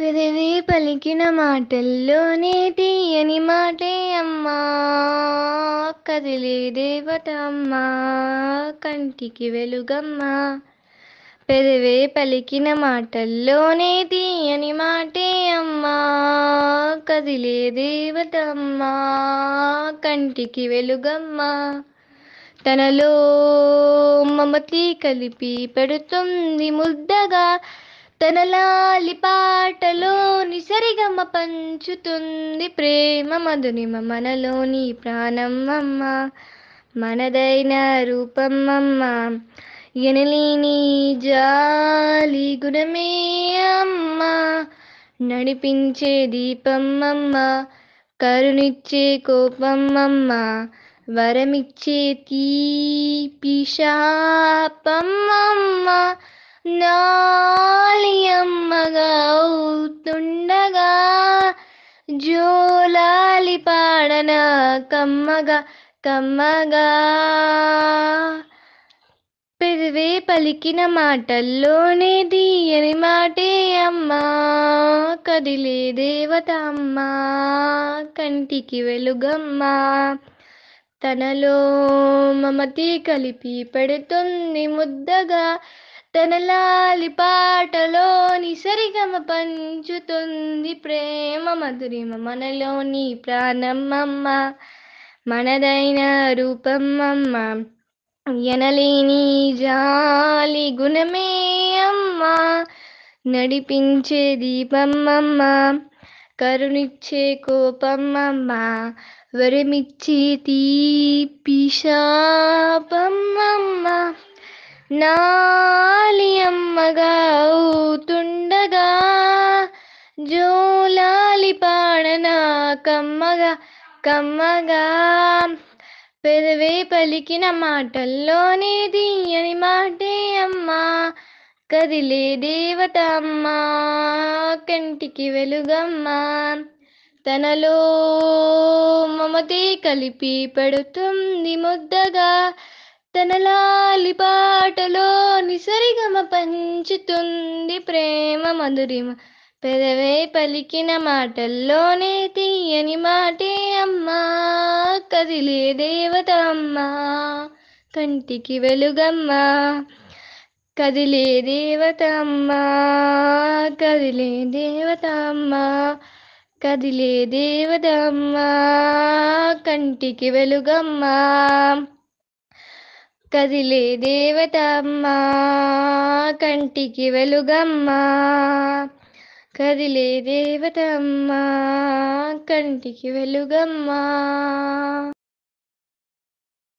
పెదవి పలికిన మాటల్లోనే తీయని మాటే అమ్మా కదిలే దేవత అమ్మా కంటికి వెలుగమ్మా పెదవే పలికిన మాటల్లోనే తీయని మాటే అమ్మా కదిలే అమ్మా కంటికి వెలుగమ్మా తనలో మమతి కలిపి పెడుతుంది ముద్దగా తన లాలి పాటలోని నిసరిగమ్మ పంచుతుంది ప్రేమ మధునిమ మనలోని ప్రాణమ్మమ్మ మనదైన రూపమ్మమ్మ ఎనలేని జాలి గుణమే అమ్మ నడిపించే దీపమ్మమ్మ కరుణిచ్చే కోపమ్మమ్మ వరమిచ్చే తీపి శాపమ్మమ్మ నా పాడి పాడన కమ్మగా కమ్మగా పెదవే పలికిన మాటల్లోనే తీయని మాటే అమ్మా కదిలే దేవత అమ్మా కంటికి వెలుగమ్మా తనలో మమతి కలిపి పెడుతుంది ముద్దగా తన లాలి పాటలోని సరిగమ పంచుతుంది ప్రేమ మధురిమ మనలోని ప్రాణమ్మమ్మ మనదైన రూపమ్మమ్మ ఎనలేని జాలి గుణమే అమ్మ నడిపించే దీపమ్మమ్మ కరుణిచ్చే కోపమ్మమ్మ వరమిచ్చే తీపి శాపమ్మమ్మ నాలి అమ్మగా ఊతుండగా జోలాలి పాడన కమ్మగా కమ్మగా పెదవే పలికిన మాటల్లోనే తీయని మాటే అమ్మా కదిలే దేవత అమ్మా కంటికి వెలుగమ్మా తనలో మమతే కలిపి పెడుతుంది ముద్దగా తన లాలి పాటలో నిసరిగమ పంచుతుంది ప్రేమ మధురిమ పెదవే పలికిన మాటల్లోనే తీయని మాటే అమ్మా కదిలే దేవత అమ్మా కంటికి వెలుగమ్మా కదిలే దేవత అమ్మా కదిలే దేవత అమ్మా కదిలే దేవదమ్మా కంటికి వెలుగమ్మా కదిలే దేవతమ్మా కంటికి వెలుగమ్మా కదిలే దేవతమ్మా కంటికి వెలుగమ్మా